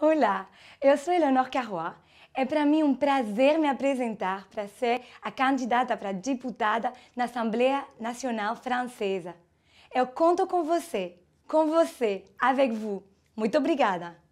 Olá, eu sou Eleonor Carrois. É para mim um prazer me apresentar para ser a candidata para deputada na Assembleia Nacional Francesa. Eu conto com você, com você, avec vous. Muito obrigada!